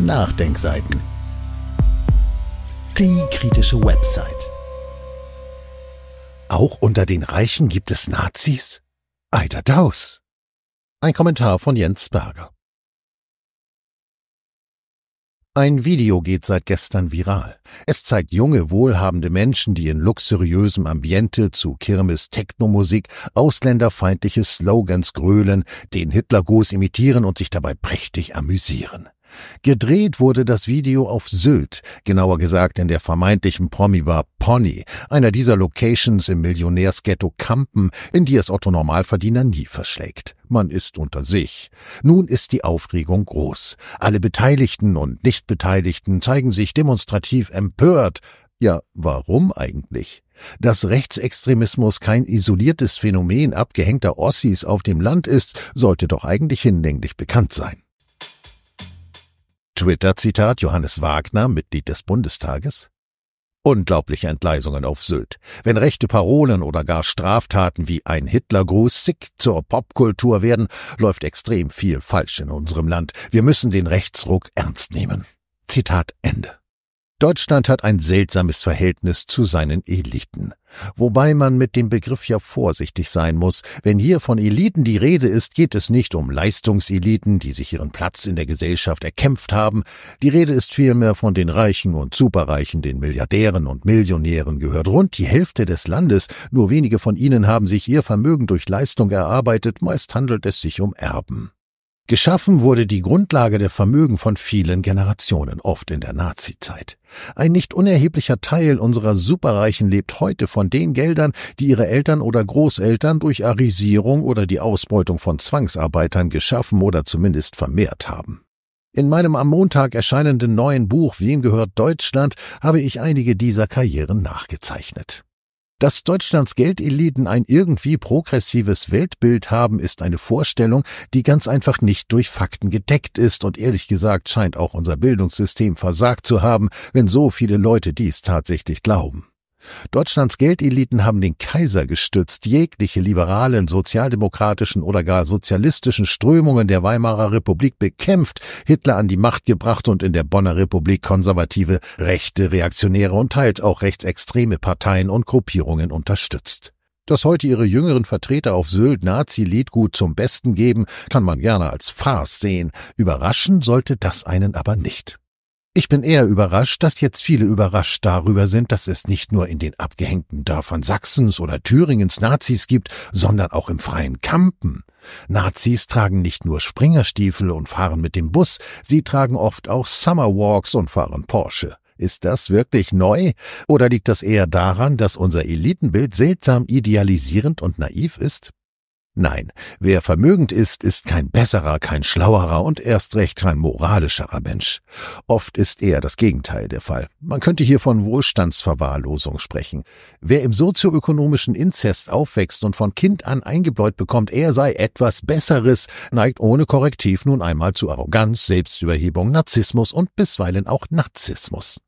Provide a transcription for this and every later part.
Nachdenkseiten. Die kritische Website. Auch unter den Reichen gibt es Nazis? Eiderdaus. Ein Kommentar von Jens Berger. Ein Video geht seit gestern viral. Es zeigt junge, wohlhabende Menschen, die in luxuriösem Ambiente zu Kirmes Technomusik ausländerfeindliche Slogans grölen, den Hitlergruß imitieren und sich dabei prächtig amüsieren. Gedreht wurde das Video auf Sylt, genauer gesagt in der vermeintlichen Promi-Bar Pony, einer dieser Locations im Millionärsghetto Kampen, in die es Otto Normalverdiener nie verschlägt. Man ist unter sich. Nun ist die Aufregung groß. Alle Beteiligten und Nichtbeteiligten zeigen sich demonstrativ empört. Ja, warum eigentlich? Dass Rechtsextremismus kein isoliertes Phänomen abgehängter Ossis auf dem Land ist, sollte doch eigentlich hinlänglich bekannt sein. Twitter-Zitat Johannes Wagner, Mitglied des Bundestages? Unglaubliche Entgleisungen auf Sylt. Wenn rechte Parolen oder gar Straftaten wie ein Hitlergruß sick zur Popkultur werden, läuft extrem viel falsch in unserem Land. Wir müssen den Rechtsruck ernst nehmen. Zitat Ende. Deutschland hat ein seltsames Verhältnis zu seinen Eliten. Wobei man mit dem Begriff ja vorsichtig sein muss. Wenn hier von Eliten die Rede ist, geht es nicht um Leistungseliten, die sich ihren Platz in der Gesellschaft erkämpft haben. Die Rede ist vielmehr von den Reichen und Superreichen, den Milliardären und Millionären gehört rund die Hälfte des Landes. Nur wenige von ihnen haben sich ihr Vermögen durch Leistung erarbeitet. Meist handelt es sich um Erben. Geschaffen wurde die Grundlage der Vermögen von vielen Generationen, oft in der Nazizeit. Ein nicht unerheblicher Teil unserer Superreichen lebt heute von den Geldern, die ihre Eltern oder Großeltern durch Arisierung oder die Ausbeutung von Zwangsarbeitern geschaffen oder zumindest vermehrt haben. In meinem am Montag erscheinenden neuen Buch Wem gehört Deutschland habe ich einige dieser Karrieren nachgezeichnet. Dass Deutschlands Geldeliten ein irgendwie progressives Weltbild haben, ist eine Vorstellung, die ganz einfach nicht durch Fakten gedeckt ist und ehrlich gesagt scheint auch unser Bildungssystem versagt zu haben, wenn so viele Leute dies tatsächlich glauben. Deutschlands Geldeliten haben den Kaiser gestützt. Jegliche liberalen, sozialdemokratischen oder gar sozialistischen Strömungen der Weimarer Republik bekämpft, Hitler an die Macht gebracht und in der Bonner Republik konservative, rechte, reaktionäre und teils auch rechtsextreme Parteien und Gruppierungen unterstützt. Dass heute ihre jüngeren Vertreter auf Sylt Nazi-Liedgut zum Besten geben, kann man gerne als Farce sehen. Überraschen sollte das einen aber nicht. Ich bin eher überrascht, dass jetzt viele überrascht darüber sind, dass es nicht nur in den abgehängten Dörfern Sachsens oder Thüringens Nazis gibt, sondern auch im freien Kampen. Nazis tragen nicht nur Springerstiefel und fahren mit dem Bus, sie tragen oft auch Summerwalks und fahren Porsche. Ist das wirklich neu? Oder liegt das eher daran, dass unser Elitenbild seltsam idealisierend und naiv ist? Nein, wer vermögend ist, ist kein besserer, kein schlauerer und erst recht kein moralischerer Mensch. Oft ist eher das Gegenteil der Fall. Man könnte hier von Wohlstandsverwahrlosung sprechen. Wer im sozioökonomischen Inzest aufwächst und von Kind an eingebläut bekommt, er sei etwas Besseres, neigt ohne Korrektiv nun einmal zu Arroganz, Selbstüberhebung, Narzissmus und bisweilen auch Narzissmus.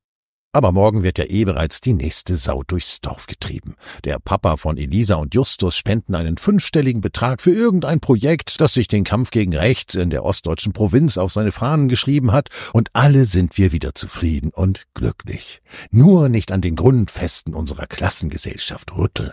Aber morgen wird ja eh bereits die nächste Sau durchs Dorf getrieben. Der Papa von Elisa und Justus spenden einen fünfstelligen Betrag für irgendein Projekt, das sich den Kampf gegen rechts in der ostdeutschen Provinz auf seine Fahnen geschrieben hat, und alle sind wir wieder zufrieden und glücklich. Nur nicht an den Grundfesten unserer Klassengesellschaft rütteln.